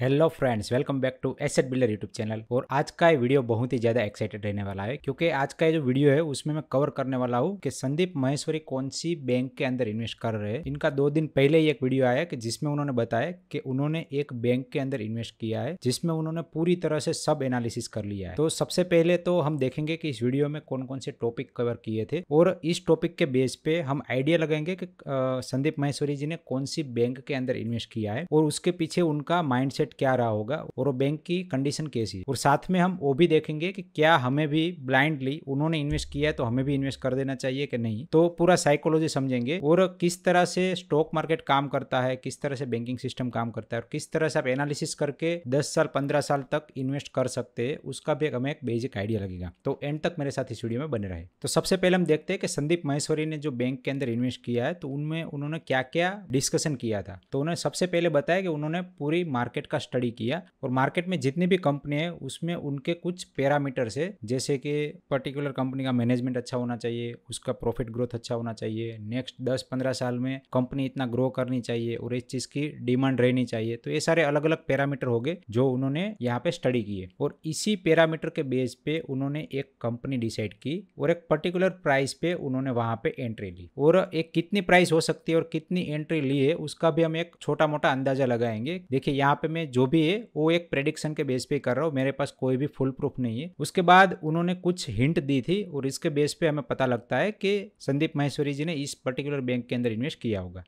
hello friends welcome back to asset builder YouTube channel और आज का ये वीडियो बहुत ही ज्यादा एक्साइटेड रहने वाला है क्योंकि आज का ये जो वीडियो है उसमें मैं कवर करने वाला हूँ कि संदीप महेश्वरी कौन सी बैंक के अंदर इन्वेस्ट कर रहे हैं इनका दो दिन पहले ही एक वीडियो आया कि जिसमें उन्होंने बताया कि उन्होंने एक बैंक के अंदर इन्वेस्ट किया है जिसमें उन्होंने पूरी तरह से सब एनालिसिस कर लिया है तो सबसे पहले तो हम देखेंगे कि इस वीडियो में कौन कौन से टॉपिक कवर किए थे और इस टॉपिक के बेस पे हम आइडिया लगाएंगे कि संदीप महेश्वरी जी ने कौन सी बैंक के अंदर इन्वेस्ट किया है और उसके पीछे उनका माइंड रेट क्या रहा होगा और वो बैंक की कंडीशन कैसी और साथ में हम वो भी देखेंगे कि क्या हमें भी ब्लाइंडली उन्होंने इन्वेस्ट किया है तो हमें भी इन्वेस्ट कर देना चाहिए कि नहीं तो पूरा साइकोलॉजी समझेंगे और किस तरह से स्टॉक मार्केट काम करता है किस तरह से बैंकिंग सिस्टम काम करता है और किस तरह से आप एनालिसिस करके दस साल पंद्रह साल तक इन्वेस्ट कर सकते हैं उसका भी हमें एक बेसिक आइडिया लगेगा तो एंड तक मेरे साथ इस वीडियो में बने रहे तो सबसे पहले हम देखते हैं कि संदीप महेश्वरी ने जो बैंक के अंदर इन्वेस्ट किया है तो उनमें उन्होंने क्या क्या डिस्कशन किया था तो उन्होंने सबसे पहले बताया कि उन्होंने पूरी मार्केट का स्टडी किया और मार्केट में जितनी भी कंपनी है उसमें उनके कुछ पैरामीटर्स है जैसे कि पर्टिकुलर कंपनी का मैनेजमेंट अच्छा होना चाहिए उसका प्रॉफिट ग्रोथ अच्छा होना चाहिए नेक्स्ट दस पंद्रह साल में कंपनी इतना ग्रो करनी चाहिए और इस चीज़ की डिमांड रहनी चाहिए तो ये सारे अलग अलग पैरामीटर हो गए जो उन्होंने यहाँ पे स्टडी किए और इसी पैरामीटर के बेस पे उन्होंने एक कंपनी डिसाइड की और एक पर्टिकुलर प्राइस पे उन्होंने वहां पे एंट्री ली और एक कितनी प्राइस हो सकती है और कितनी एंट्री ली है उसका भी हम एक छोटा मोटा अंदाजा लगाएंगे देखिए यहाँ पे मैं में जो भी है वो एक प्रेडिक्शन के बेस पे कर रहा हूँ मेरे पास कोई भी फुल प्रूफ नहीं है उसके बाद उन्होंने कुछ हिंट दी थी और इसके बेस पे हमें पता लगता है कि संदीप महेश्वरी जी ने इस पर्टिकुलर बैंक के अंदर इन्वेस्ट किया होगा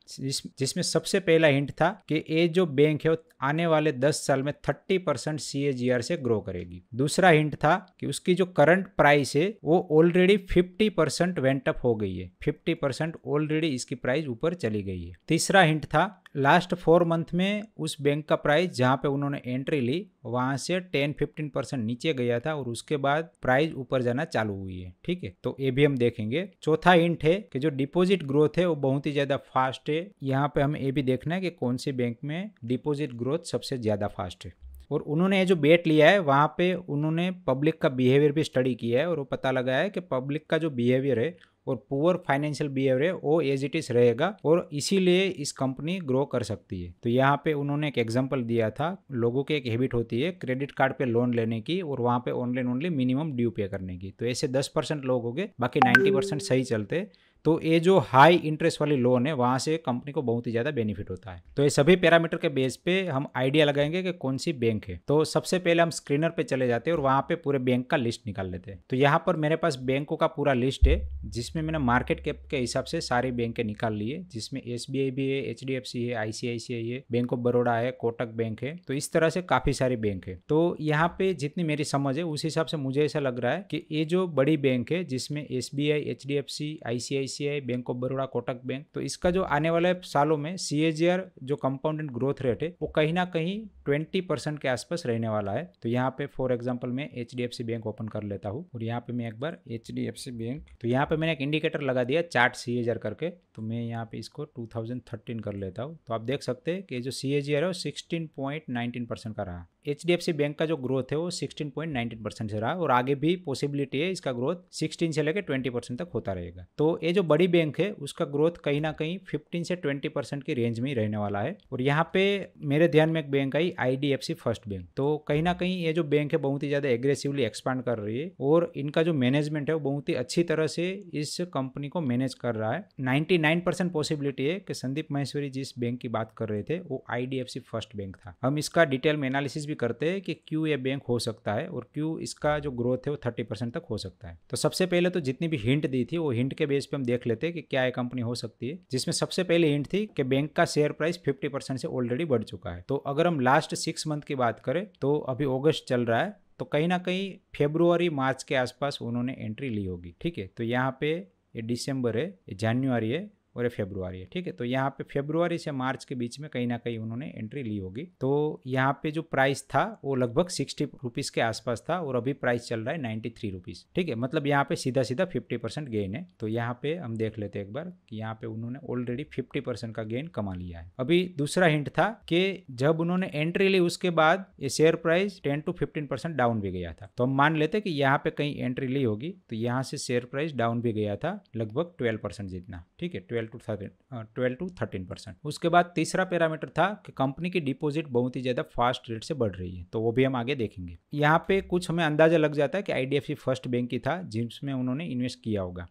जिसमें सबसे पहला हिंट था कि ये जो बैंक है आने वाले दस साल में थर्टी परसेंट से ग्रो करेगी दूसरा हिंट था कि उसकी जो करंट प्राइस है वो ऑलरेडी फिफ्टी परसेंट वेंटअप हो गई है फिफ्टी परसेंट ऑलरेडी इसकी प्राइस ऊपर चली गई है तीसरा हिंट था लास्ट फोर मंथ में उस बैंक का प्राइस जहाँ पे उन्होंने एंट्री ली वहाँ से 10-15 परसेंट नीचे गया था और उसके बाद प्राइस ऊपर जाना चालू हुई है ठीक है तो ये भी हम देखेंगे चौथा इंट है कि जो डिपॉजिट ग्रोथ है वो बहुत ही ज़्यादा फास्ट है यहाँ पे हम ये भी देखना है कि कौन से बैंक में डिपॉजिट ग्रोथ सबसे ज़्यादा फास्ट है और उन्होंने ये जो बेट लिया है वहाँ पे उन्होंने पब्लिक का बिहेवियर भी स्टडी किया है और वो पता लगा है कि पब्लिक का जो बिहेवियर है और पुअर फाइनेंशियल बिहेवियर वो एज इट इज रहेगा और इसीलिए इस कंपनी ग्रो कर सकती है तो यहाँ पे उन्होंने एक एग्जाम्पल दिया था लोगों की एक हैबिट होती है क्रेडिट कार्ड पे लोन लेने की और वहाँ पे ऑनलाइन ओनली मिनिमम ड्यू पे करने की तो ऐसे दस परसेंट लोग हो गए बाकी नाइन्टी परसेंट सही चलते तो ये जो हाई इंटरेस्ट वाली लोन है वहाँ से कंपनी को बहुत ही ज़्यादा बेनिफिट होता है तो ये सभी पैरामीटर के बेस पे हम आइडिया लगाएंगे कि कौन सी बैंक है तो सबसे पहले हम स्क्रीनर पे चले जाते हैं और वहाँ पे पूरे बैंक का लिस्ट निकाल लेते हैं तो यहाँ पर मेरे पास बैंकों का पूरा लिस्ट है जिसमें मैंने मार्केट कैप के हिसाब से सारी बैंक निकाल लिए जिसमें एस भी है एच है आई है बैंक ऑफ बड़ोड़ा है कोटक बैंक है तो इस तरह से काफ़ी सारी बैंक है तो यहाँ पे जितनी मेरी समझ है उस हिसाब से मुझे ऐसा लग रहा है कि ये जो बड़ी बैंक है जिसमें S B I H D F C I ICICI bank of Baroda Kotak bank तो इसका जो आने वाले सालों में सी जो कंपाउंड ग्रोथ रेट है वो कहीं ना कहीं ट्वेंटी परसेंट के आसपास रहने वाला है तो यहाँ पे फॉर एग्जाम्पल मैं एच बैंक ओपन कर लेता हूँ और यहाँ पे मैं एक बार एच बैंक तो यहाँ पे मैंने एक इंडिकेटर लगा दिया चार्ट सी करके तो मैं यहाँ पे इसको थर्टीन कर लेता हूँ तो आप देख सकते हैं कि जो सी है वो सिक्सटीन पॉइंट नाइनटीन परसेंट का रहा एच बैंक का जो ग्रोथ है वो सिक्सटीन पॉइंट नाइनटीन परसेंट से रहा और आगे भी पॉसिबिलिटी है इसका ग्रोथ सिक्सटीन से लेकर ट्वेंटी परसेंट तक होता रहेगा तो ये जो बड़ी बैंक है उसका ग्रोथ कहीं ना कहीं फिफ्टीन से ट्वेंटी परसेंट की रेंज में ही रहने वाला है और यहाँ पे मेरे ध्यान में एक bank I I first bank तो कहीं ना कहीं ये जो बैंक है बहुत ही ज़्यादा एग्रेसिवली एक्सपांड कर रही है और इनका जो मैनेजमेंट है वो बहुत ही अच्छी तरह से इस कंपनी को मैनेज कर रहा है नाइन्टी नाइन परसेंट पॉसिबिलिटी है कि संदीप महेश्वरी जिस बैंक की बात कर रहे थे वो आई फर्स्ट बैंक था हम इसका डिटेल में एनालिसिस भी भी करते हैं कि क्यों ये बैंक हो सकता है और क्यों इसका जो ग्रोथ है वो थर्टी परसेंट तक हो सकता है तो सबसे पहले तो जितनी भी हिंट दी थी वो हिंट के बेस पे हम देख लेते हैं कि क्या ये कंपनी हो सकती है जिसमें सबसे पहले हिंट थी कि बैंक का शेयर प्राइस फिफ्टी से ऑलरेडी बढ़ चुका है तो अगर हम लास्ट सिक्स मंथ की बात करें तो अभी ऑगस्ट चल रहा है तो कहीं ना कहीं फेब्रुवरी मार्च के आसपास उन्होंने एंट्री ली होगी ठीक है तो यहाँ पे ये दिसंबर है ये जनवरी है और ये फेब्रुआरी है ठीक है तो यहाँ पे फेब्रुआरी से मार्च के बीच में कहीं ना कहीं उन्होंने एंट्री ली होगी तो यहाँ पे जो प्राइस था वो लगभग सिक्सटी रुपीज़ के आसपास था और अभी प्राइस चल रहा है नाइन्टी थ्री रुपीज़ ठीक है मतलब यहाँ पे सीधा सीधा फिफ्टी परसेंट गेन है तो यहाँ पे हम देख लेते एक बार कि यहाँ पे उन्होंने ऑलरेडी फिफ्टी परसेंट का गेन कमा लिया है अभी दूसरा हिंट था कि जब उन्होंने एंट्री ली उसके बाद ये share price ten to fifteen percent down भी गया था तो हम मान लेते कि यहाँ पे कहीं एंट्री ली होगी तो यहाँ से शेयर प्राइस डाउन भी गया था लगभग ट्वेल्व परसेंट जितना ठीक है twelve twelve to thirteen twelve to thirteen percent उसके बाद तीसरा पैरामीटर था कि कंपनी की डिपॉजिट बहुत ही ज़्यादा फास्ट रेट से बढ़ रही है तो वो भी हम आगे देखेंगे यहाँ पे कुछ हमें अंदाज़ा लग जाता है कि आई फर्स्ट बैंक ही था जिसमें उन्होंने इन्वेस्ट किया होगा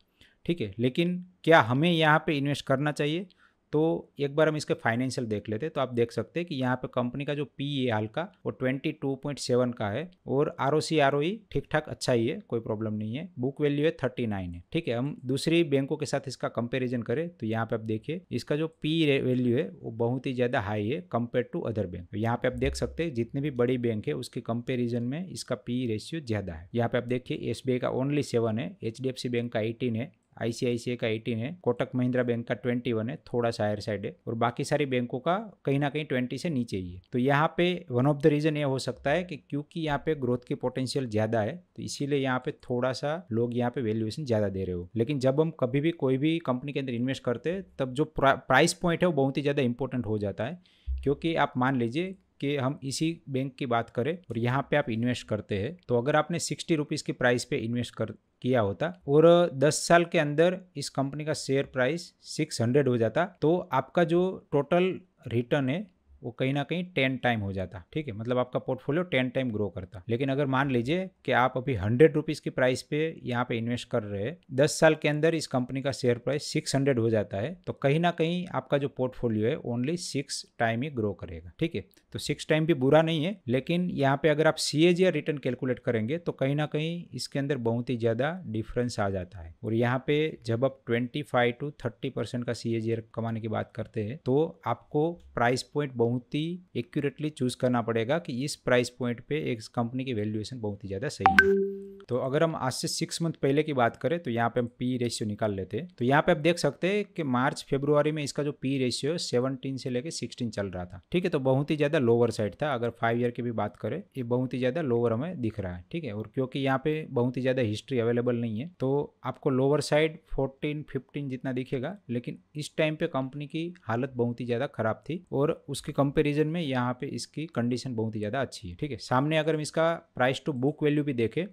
ठीक है लेकिन क्या हमें यहाँ पर इन्वेस्ट करना चाहिए तो एक बार हम इसके फाइनेंशियल देख लेते तो आप देख सकते हैं कि यहाँ पे कंपनी का जो पी ए हाल का वो ट्वेंटी टू पॉइंट सेवन का है और R O C R O E e ठीक ठाक अच्छा ही है कोई प्रॉब्लम नहीं है बुक वैल्यू है थर्टी नाइन है ठीक है हम दूसरी बैंकों के साथ इसका कंपेरिजन करें तो यहाँ पे आप देखिए इसका जो पी वैल्यू है वो बहुत ही ज़्यादा हाई है कम्पेयर टू अदर बैंक तो यहाँ पे आप देख सकते हैं जितने भी बड़ी बैंक है उसके कंपेरिजन में इसका पी रेशियो ज़्यादा है यहाँ पे आप देखिए एस का ओनली सेवन है एच बैंक का एटीन है आईसीआईसीआई का एटीन है कोटक महिंद्रा बैंक का ट्वेंटी वन है थोड़ा सा हायर साइड है और बाकी सारी बैंकों का कहीं ना कहीं ट्वेंटी से नीचे ही है तो यहाँ पे वन ऑफ द रीज़न ये हो सकता है कि क्योंकि यहाँ पे ग्रोथ की पोटेंशियल ज़्यादा है तो इसीलिए यहाँ पे थोड़ा सा लोग यहाँ पे वैल्यूएशन ज़्यादा दे रहे हो लेकिन जब हम कभी भी कोई भी कंपनी के अंदर इन्वेस्ट करते हैं तब जो प्राइस पॉइंट है वो बहुत ही ज़्यादा इंपॉर्टेंट हो जाता है क्योंकि आप मान लीजिए कि हम इसी बैंक की बात करें और यहाँ पे आप इन्वेस्ट करते हैं तो अगर आपने सिक्सटी रुपीज़ की प्राइस पे इन्वेस्ट कर किया होता और 10 साल के अंदर इस कंपनी का शेयर प्राइस 600 हो जाता तो आपका जो टोटल रिटर्न है वो कहीं ना कहीं टेन टाइम हो जाता ठीक है मतलब आपका पोर्टफोलियो टेन टाइम ग्रो करता लेकिन अगर मान लीजिए कि आप अभी हंड्रेड रुपीज़ की प्राइस पे यहाँ पे इन्वेस्ट कर रहे हैं दस साल के अंदर इस कंपनी का शेयर प्राइस सिक्स हंड्रेड हो जाता है तो कहीं ना कहीं आपका जो पोर्टफोलियो है ओनली सिक्स टाइम ही ग्रो करेगा ठीक है तो सिक्स टाइम भी बुरा नहीं है लेकिन यहाँ पे अगर आप सी या रिटर्न कैलकुलेट करेंगे तो कहीं ना कहीं इसके अंदर बहुत ही ज़्यादा डिफरेंस आ जाता है और यहाँ पे जब आप twenty five to thirty percent का सी कमाने की बात करते हैं तो आपको प्राइस पॉइंट बहुत बहुत ही एक्यूरेटली चूज़ करना पड़ेगा कि इस प्राइस पॉइंट पे एक कंपनी की वैल्यूएशन बहुत ही ज़्यादा सही है तो अगर हम आज से सिक्स मंथ पहले की बात करें तो यहाँ पे हम पी रेशियो निकाल लेते हैं तो यहाँ पे आप देख सकते हैं कि मार्च फेब्रुवरी में इसका जो पी रेशियो सेवनटीन से लेकर सिक्सटीन चल रहा था ठीक है तो बहुत ही ज़्यादा लोअर साइड था अगर फाइव ईयर की भी बात करें ये बहुत ही ज़्यादा लोअर हमें दिख रहा है ठीक है और क्योंकि यहाँ पे बहुत ही ज़्यादा हिस्ट्री अवेलेबल नहीं है तो आपको लोअर साइड फोर्टीन फिफ्टीन जितना दिखेगा लेकिन इस टाइम पे कंपनी की हालत बहुत ही ज़्यादा खराब थी और उसके कंपेरिजन में यहाँ पे इसकी कंडीशन बहुत ही ज़्यादा अच्छी है ठीक है सामने अगर हम इसका प्राइस टू बुक वैल्यू भी देखें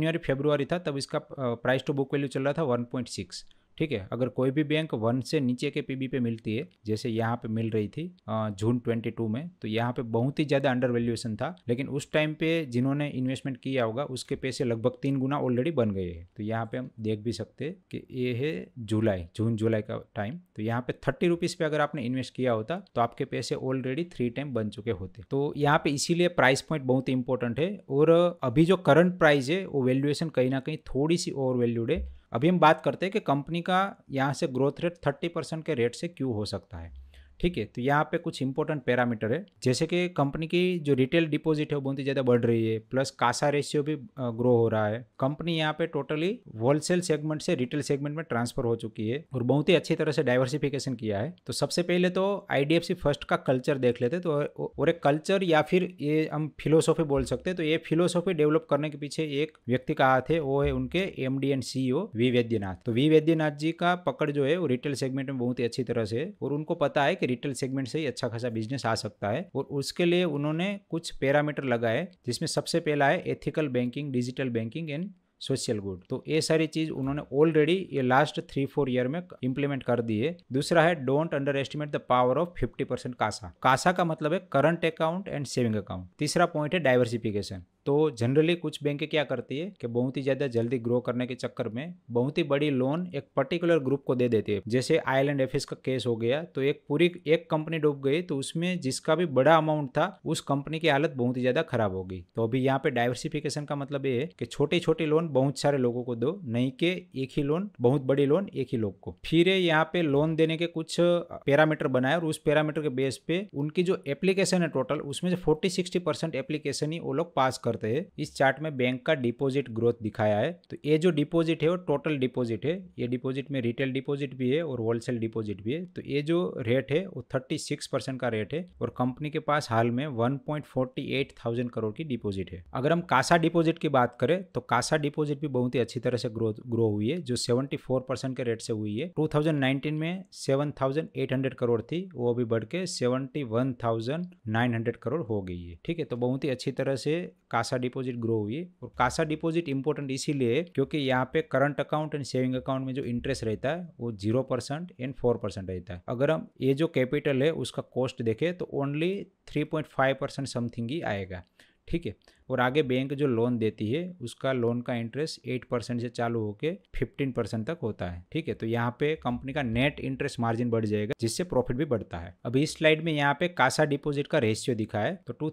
जनवरी फेब्रुवरी था तब इसका प्राइस टू बुक वैल्यू चल रहा था सिक्स ठीक है अगर कोई भी बैंक वन से नीचे के पीबी पे मिलती है जैसे यहाँ पे मिल रही थी जून 22 में तो यहाँ पे बहुत ही ज़्यादा अंडर वैल्यूएशन था लेकिन उस टाइम पे जिन्होंने इन्वेस्टमेंट किया होगा उसके पैसे लगभग तीन गुना ऑलरेडी बन गए हैं तो यहाँ पे हम देख भी सकते हैं कि ये है जुलाई जून जुलाई का टाइम तो यहाँ पे थर्टी रुपीज़ पे अगर आपने इन्वेस्ट किया होता तो आपके पैसे ऑलरेडी थ्री टाइम बन चुके होते तो यहाँ पे इसीलिए प्राइस पॉइंट बहुत ही इंपॉर्टेंट है और अभी जो करंट प्राइस है वो वैल्यूएशन कहीं ना कहीं थोड़ी सी ओवर वैल्यूड है अभी हम बात करते हैं कि कंपनी का यहाँ से ग्रोथ रेट थर्टी परसेंट के रेट से क्यों हो सकता है ठीक है तो यहाँ पे कुछ इंपॉर्टेंट पैरामीटर है जैसे कि कंपनी की जो रिटेल डिपॉजिट है वो बहुत ही ज़्यादा बढ़ रही है प्लस कासा रेशियो भी ग्रो हो रहा है कंपनी यहाँ पे टोटली होलसेल सेगमेंट से रिटेल सेगमेंट में ट्रांसफर हो चुकी है और बहुत ही अच्छी तरह से डाइवर्सिफिकेशन किया है तो सबसे पहले तो आईडीएफसी फर्स्ट का कल्चर देख लेते तो और एक कल्चर या फिर ये हम फिलोसॉफी बोल सकते तो ये फिलोसॉफी डेवलप करने के पीछे एक व्यक्ति का हाथ है वो है उनके M D and CEO V Vaidyanathan तो वी वैद्यनाथ जी का पकड़ जो है वो रिटेल सेगमेंट में बहुत ही अच्छी तरह से और उनको पता है कि रिटेल सेगमेंट से ही अच्छा खासा बिजनेस आ सकता है और उसके लिए उन्होंने कुछ पैरामीटर लगाए जिसमें सबसे पहला है ethical banking digital banking and social good तो ये सारी चीज उन्होंने ऑलरेडी ये लास्ट थ्री फोर ईयर में इंप्लीमेंट कर दिए दूसरा है don't underestimate the power of fifty percent CASA CASA का मतलब है current account and saving account तीसरा पॉइंट है डाइवर्सिफिकेशन तो जनरली कुछ बैंक क्या करती है कि बहुत ही ज़्यादा जल्दी ग्रो करने के चक्कर में बहुत ही बड़ी लोन एक पर्टिकुलर ग्रुप को दे देती है जैसे आयलैंड एफ का केस हो गया तो एक पूरी एक कंपनी डूब गई तो उसमें जिसका भी बड़ा अमाउंट था उस कंपनी की हालत बहुत ही ज़्यादा खराब हो गई तो अभी यहाँ पे डाइवर्सिफिकेशन का मतलब ये है कि छोटी छोटी लोन बहुत सारे लोगों को दो नहीं के एक ही लोन बहुत बड़ी लोन एक ही लोग को फिर यहाँ पे लोन देने के कुछ पैरामीटर बनाए और उस पैरामीटर के बेस पे उनकी जो एप्लीकेशन है टोटल उसमें से फोर्टी सिक्सटी परसेंट एप्लीकेशन ही वो लोग पास कर करते हैं इस चार्ट में बैंक का डिपॉजिट ग्रोथ दिखाया है तो ये जो डिपॉजिट है वो टोटल डिपॉजिट है ये डिपॉजिट में रिटेल डिपॉजिट भी है और होलसेल डिपॉजिट भी है तो ये जो रेट है वो थर्टी सिक्स परसेंट का रेट है और कंपनी के पास हाल में one point forty eight thousand crore की डिपॉजिट है अगर हम कासा डिपॉजिट की बात करें तो कासा डिपॉजिट भी बहुत ही अच्छी तरह से ग्रोथ ग्रो हुई है जो सेवेंटी फोर परसेंट के रेट से हुई है टू थाउजेंड नाइनटीन में seven thousand eight hundred crore थी वो भी बढ़ के seventy one thousand nine hundred crore हो गई है ठीक है तो बहुत ही अच्छी तरह से कासा डिपॉजिट ग्रो हुई और कासा डिपॉजिट इंपॉर्टेंट इसीलिए क्योंकि यहाँ पे current account and saving account में जो इंटरेस्ट रहता है वो zero percent and four percent रहता है अगर हम ये जो कैपिटल है उसका कॉस्ट देखें तो only three point five percent something ही आएगा ठीक है और आगे बैंक जो लोन देती है उसका लोन का इंटरेस्ट एट परसेंट से चालू होकर फिफ्टीन परसेंट तक होता है ठीक है तो यहाँ पे कंपनी का नेट इंटरेस्ट मार्जिन बढ़ जाएगा जिससे प्रॉफिट भी बढ़ता है अब इस स्लाइड में यहाँ पे कासा डिपोजिट का रेशियो दिखा है तो टू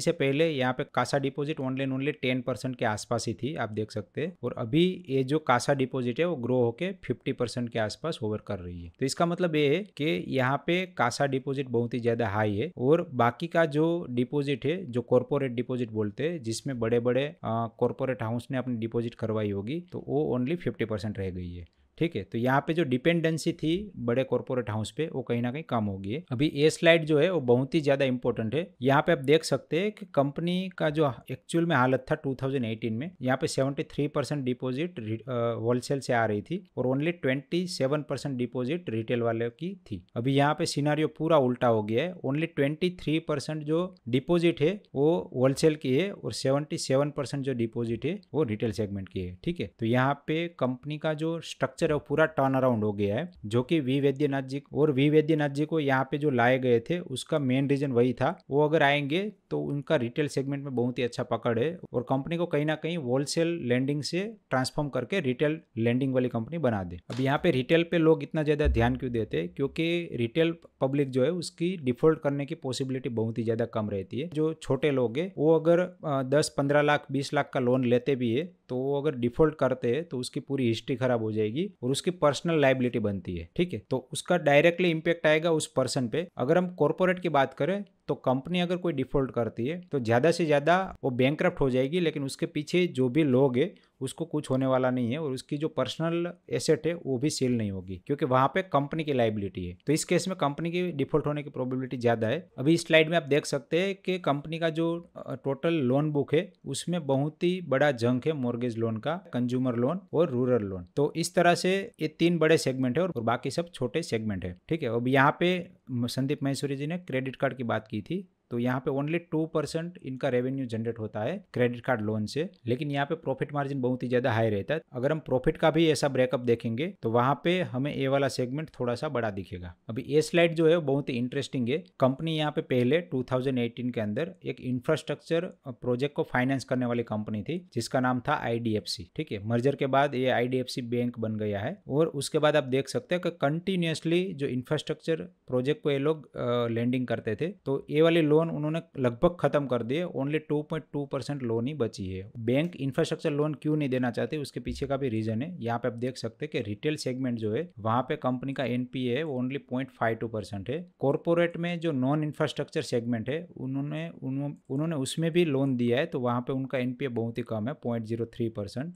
से पहले यहाँ पे CASA deposit only only ten percent के आसपास ही थी आप देख सकते हैं और अभी ये जो कासा डिपोजिट है वो ग्रो होके फिफ्टी परसेंट के आसपास ओवर कर रही है तो इसका मतलब ये है कि यहाँ पे कासा डिपोजिट बहुत ही ज्यादा हाई है और बाकी का जो डिपोजिट है जो कॉर्पोरेट डिपोजिट बोलते थे जिसमें बड़े बड़े कॉरपोरेट हाउस ने अपनी डिपॉजिट करवाई होगी तो वो ओनली फिफ्टी परसेंट रह गई है ठीक है तो यहाँ पे जो डिपेंडेंसी थी बड़े कॉरपोरेट हाउस पे वो कहीं ना कहीं कम होगी है अभी ये स्लाइड जो है वो बहुत ही ज़्यादा इंपॉर्टेंट है यहाँ पे आप देख सकते हैं कि कंपनी का जो एक्चुअल में हालत था 2018 में यहाँ पे 73 परसेंट डिपोजिट होलसेल से आ रही थी और ओनली 27 परसेंट डिपोजिट रिटेल वाले की थी अभी यहाँ पे सीनारियो पूरा उल्टा हो गया है ओनली ट्वेंटी परसेंट जो डिपोजिट है वो होलसेल की है और सेवेंटी परसेंट जो डिपोजिट है वो रिटेल सेगमेंट की है ठीक है तो यहाँ पे कंपनी का जो स्ट्रक्चर पिक्चर है वो पूरा टर्न अराउंड हो गया है जो कि वी वैद्यनाथ जी और वी वैद्यनाथ जी को यहाँ पे जो लाए गए थे उसका मेन रीजन वही था वो अगर आएंगे तो उनका रिटेल सेगमेंट में बहुत ही अच्छा पकड़ है और कंपनी को कहीं ना कहीं होलसेल लैंडिंग से ट्रांसफॉर्म करके रिटेल लैंडिंग वाली कंपनी बना दे अब यहाँ पे रिटेल पे लोग इतना ज़्यादा ध्यान क्यों देते हैं क्योंकि रिटेल पब्लिक जो है उसकी डिफॉल्ट करने की पॉसिबिलिटी बहुत ही ज़्यादा कम रहती है जो छोटे लोग है वो अगर दस पंद्रह लाख बीस लाख का लोन लेते भी है तो वो अगर डिफॉल्ट करते हैं तो उसकी पूरी हिस्ट्री खराब हो जाएगी और उसकी पर्सनल लाइबिलिटी बनती है ठीक है तो उसका डायरेक्टली इम्पेक्ट आएगा उस पर्सन पे अगर हम कॉरपोरेट की बात करें तो कंपनी अगर कोई डिफॉल्ट करती है तो ज़्यादा से ज़्यादा वो बैंक हो जाएगी लेकिन उसके पीछे जो भी लोग है उसको कुछ होने वाला नहीं है और उसकी जो पर्सनल एसेट है वो भी सेल नहीं होगी क्योंकि वहाँ पे कंपनी की लाइबिलिटी है तो इस केस में कंपनी की डिफॉल्ट होने की प्रोबेबिलिटी ज़्यादा है अभी इस स्लाइड में आप देख सकते हैं कि कंपनी का जो टोटल लोन बुक है उसमें बहुत ही बड़ा जंक है मोर्गेज लोन का कंज्यूमर लोन और रूरल लोन तो इस तरह से ये तीन बड़े सेगमेंट है और बाकी सब छोटे सेगमेंट है ठीक है अब यहाँ पे संदीप महेश्वरी जी ने क्रेडिट कार्ड की बात की थी तो यहाँ पे ओनली टू परसेंट इनका रेवेन्यू जनरेट होता है क्रेडिट कार्ड लोन से लेकिन यहाँ पे प्रॉफिट मार्जिन बहुत ही ज्यादा हाई रहता है अगर हम प्रॉफिट का भी ऐसा ब्रेकअप देखेंगे तो वहां पे हमें ये वाला सेगमेंट थोड़ा सा बड़ा दिखेगा अभी ये स्लाइड जो है बहुत ही इंटरेस्टिंग है कंपनी यहाँ पे पहले टू के अंदर एक इंफ्रास्ट्रक्चर प्रोजेक्ट को फाइनेंस करने वाली कंपनी थी जिसका नाम था आईडीएफसी ठीक है मर्जर के बाद ये आईडीएफसी बैंक बन गया है और उसके बाद आप देख सकते हैं कि कंटिन्यूसली जो इंफ्रास्ट्रक्चर प्रोजेक्ट को ये लोग लैंडिंग करते थे तो ये वाले लोन लोन उन्होंने लगभग खत्म कर दिए ओनली 2.2 परसेंट लोन ही बची है बैंक इंफ्रास्ट्रक्चर लोन क्यों नहीं देना चाहते उसके पीछे का भी रीजन है यहाँ पे आप देख सकते हैं कि रिटेल सेगमेंट जो है वहां पे कंपनी का NPA only point five two percent है कॉरपोरेट में जो नॉन इंफ्रास्ट्रक्चर सेगमेंट है उन्होंने उन्होंने उसमें भी लोन दिया है तो वहां पे उनका एनपीए बहुत ही कम है पॉइंट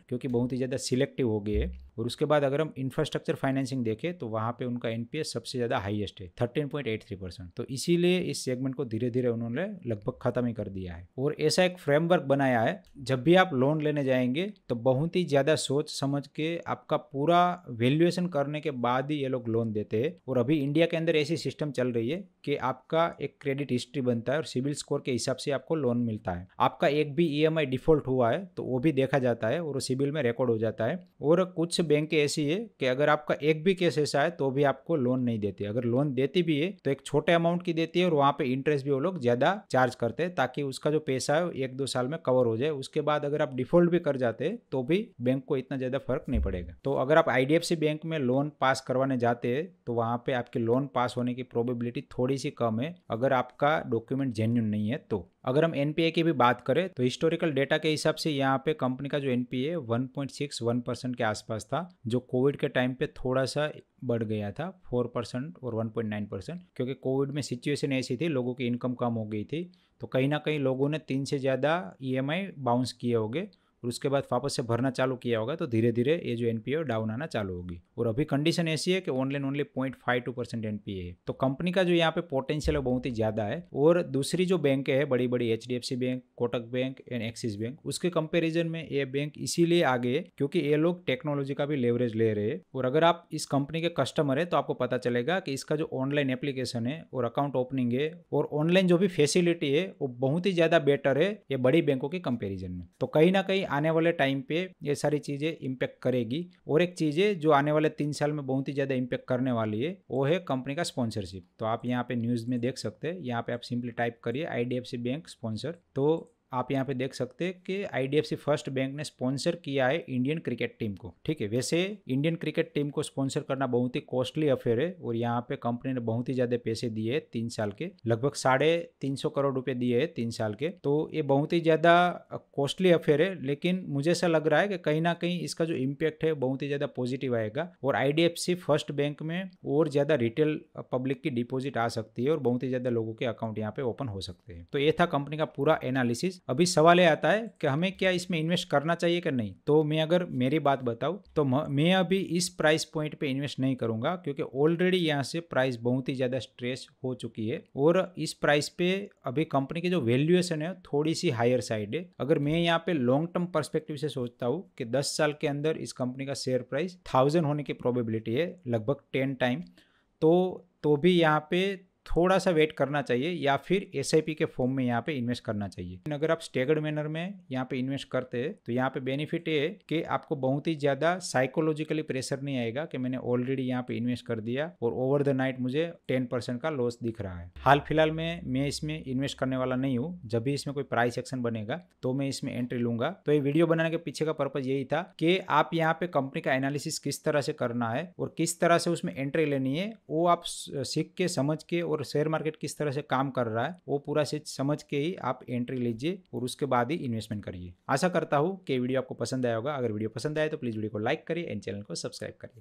क्योंकि बहुत ही ज़्यादा सिलेक्टिव हो गई है और उसके बाद अगर हम इंफ्रास्ट्रक्चर फाइनेंसिंग देखें तो वहाँ पे उनका एन सबसे ज़्यादा हाईएस्ट है thirteen point eight three percent तो इसीलिए इस सेगमेंट को धीरे धीरे उन्होंने लगभग ख़त्म ही कर दिया है और ऐसा एक फ्रेमवर्क बनाया है जब भी आप लोन लेने जाएंगे तो बहुत ही ज़्यादा सोच समझ के आपका पूरा वैल्यूएशन करने के बाद ही ये लोग लोन देते हैं और अभी इंडिया के अंदर ऐसी सिस्टम चल रही है कि आपका एक क्रेडिट हिस्ट्री बनता है और सिविल स्कोर के हिसाब से आपको लोन मिलता है आपका एक भी ई e डिफॉल्ट हुआ है तो वो भी देखा जाता है और सिविल में रिकॉर्ड हो जाता है और कुछ बैंक ऐसी है कि अगर आपका एक भी केस ऐसा है तो भी आपको लोन नहीं देती अगर लोन देती भी है तो एक छोटे अमाउंट की देती है और वहाँ पे इंटरेस्ट भी वो लोग ज्यादा चार्ज करते हैं ताकि उसका जो पैसा है एक दो साल में कवर हो जाए उसके बाद अगर आप डिफॉल्ट भी कर जाते हैं तो भी बैंक को इतना ज्यादा फर्क नहीं पड़ेगा तो अगर आप आई बैंक में लोन पास करवाने जाते हैं तो वहाँ पे आपके लोन पास होने की प्रोबेबिलिटी थोड़ी थोड़ी सी कम है अगर आपका डॉक्यूमेंट जेन्यून नहीं है तो अगर हम एनपीए की भी बात करें तो हिस्टोरिकल डेटा के हिसाब से यहाँ पे कंपनी का जो एनपीए 1.61 परसेंट के आसपास था जो कोविड के टाइम पे थोड़ा सा बढ़ गया था 4 परसेंट और 1.9 परसेंट क्योंकि कोविड में सिचुएशन ऐसी थी लोगों की इनकम कम हो गई थी तो कहीं ना कहीं लोगों ने तीन से ज़्यादा ई e बाउंस किए होंगे और उसके बाद वापस से भरना चालू किया होगा तो धीरे धीरे ये जो एन डाउन आना चालू होगी और अभी कंडीशन ऐसी है कि online only point five two percent एन है तो कंपनी का जो यहाँ पे पोटेंशियल है बहुत ही ज़्यादा है और दूसरी जो बैंक है बड़ी बड़ी H bank Kotak bank and Axis bank उसके कंपेरिजन में ये बैंक इसीलिए आगे है क्योंकि ये लोग टेक्नोलॉजी का भी लेवरेज ले रहे हैं और अगर आप इस कंपनी के कस्टमर है तो आपको पता चलेगा कि इसका जो ऑनलाइन एप्लीकेशन है और अकाउंट ओपनिंग है और ऑनलाइन जो भी फैसिलिटी है वो बहुत ही ज़्यादा बेटर है ये बड़ी बैंकों के कंपेरिजन में तो कहीं ना कहीं आने वाले टाइम पे ये सारी चीज़ें इम्पेक्ट करेगी और एक चीज़ है जो आने वाले तीन साल में बहुत ही ज़्यादा इम्पेक्ट करने वाली है वो है कंपनी का स्पॉन्सरशिप तो आप यहाँ पे न्यूज़ में देख सकते हैं यहाँ पे आप सिंपली टाइप करिए आई बैंक स्पॉन्सर तो आप यहाँ पे देख सकते हैं कि I D F C first bank ने स्पॉन्सर किया है इंडियन क्रिकेट टीम को ठीक है वैसे इंडियन क्रिकेट टीम को स्पॉन्सर करना बहुत ही कॉस्टली अफेयर है और यहाँ पे कंपनी ने बहुत ही ज्यादा पैसे दिए है तीन साल के लगभग साढ़े तीन सौ करोड़ रुपए दिए है तीन साल के तो ये बहुत ही ज्यादा कॉस्टली अफेयर है लेकिन मुझे ऐसा लग रहा है कि कहीं ना कहीं इसका जो इम्पैक्ट है बहुत ही ज्यादा पॉजिटिव आएगा और I D F C first bank में और ज्यादा रिटेल पब्लिक की डिपोजिट आ सकती है और बहुत ही ज्यादा लोगों के अकाउंट यहाँ पे ओपन हो सकते हैं तो ये था कंपनी का पूरा एनालिसिस अभी सवाल ये आता है कि हमें क्या इसमें इन्वेस्ट करना चाहिए कि नहीं तो मैं अगर मेरी बात बताऊँ तो मैं अभी इस प्राइस पॉइंट पे इन्वेस्ट नहीं करूँगा क्योंकि ऑलरेडी यहाँ से प्राइस बहुत ही ज़्यादा स्ट्रेस हो चुकी है और इस प्राइस पे अभी कंपनी की जो वैल्यूएशन है थोड़ी सी हायर साइड है अगर मैं यहाँ पे लॉन्ग टर्म परस्पेक्टिव से सोचता हूँ कि दस साल के अंदर इस कंपनी का शेयर प्राइस थाउजेंड होने की प्रोबेबिलिटी है लगभग टेन टाइम तो तो भी यहाँ पे थोड़ा सा वेट करना चाहिए या फिर एस के फॉर्म में यहाँ पे इन्वेस्ट करना चाहिए अगर आप स्टेगर्ड मैनर में यहाँ पे इन्वेस्ट करते हैं तो यहाँ पे बेनिफिट ये कि आपको बहुत ही ज़्यादा साइकोलॉजिकली प्रेशर नहीं आएगा कि मैंने ऑलरेडी यहाँ पे इन्वेस्ट कर दिया और ओवर द नाइट मुझे टेन परसेंट का लॉस दिख रहा है हाल फिलहाल में मैं इसमें इन्वेस्ट करने वाला नहीं हूँ जब भी इसमें कोई प्राइस एक्शन बनेगा तो मैं इसमें एंट्री लूंगा तो ये वीडियो बनाने के पीछे का पर्पज यही था कि आप यहाँ पे कंपनी का एनालिसिस किस तरह से करना है और किस तरह से उसमें एंट्री लेनी है वो आप सीख के समझ के और और शेयर मार्केट किस तरह से काम कर रहा है वो पूरा चीज समझ के ही आप एंट्री लीजिए और उसके बाद ही इन्वेस्टमेंट करिए आशा करता हूँ कि वीडियो आपको पसंद आया होगा अगर वीडियो पसंद आए तो प्लीज़ वीडियो को लाइक करिए एंड चैनल को सब्सक्राइब करिए